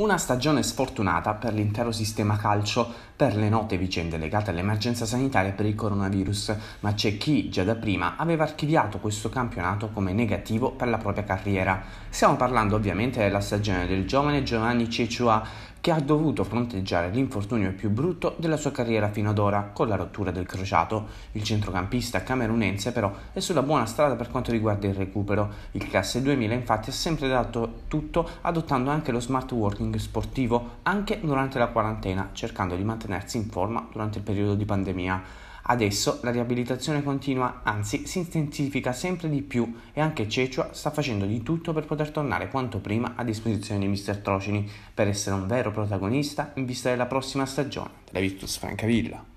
Una stagione sfortunata per l'intero sistema calcio per le note vicende legate all'emergenza sanitaria per il coronavirus, ma c'è chi già da prima aveva archiviato questo campionato come negativo per la propria carriera. Stiamo parlando ovviamente della stagione del giovane Giovanni Cecua che ha dovuto fronteggiare l'infortunio più brutto della sua carriera fino ad ora con la rottura del crociato. Il centrocampista camerunense però è sulla buona strada per quanto riguarda il recupero. Il Classe 2000 infatti ha sempre dato tutto adottando anche lo smart working sportivo anche durante la quarantena, cercando di mantenersi in forma durante il periodo di pandemia. Adesso la riabilitazione continua, anzi si intensifica sempre di più e anche Cecua sta facendo di tutto per poter tornare quanto prima a disposizione di Mr. Trocini per essere un vero protagonista in vista della prossima stagione La Virtus Francavilla.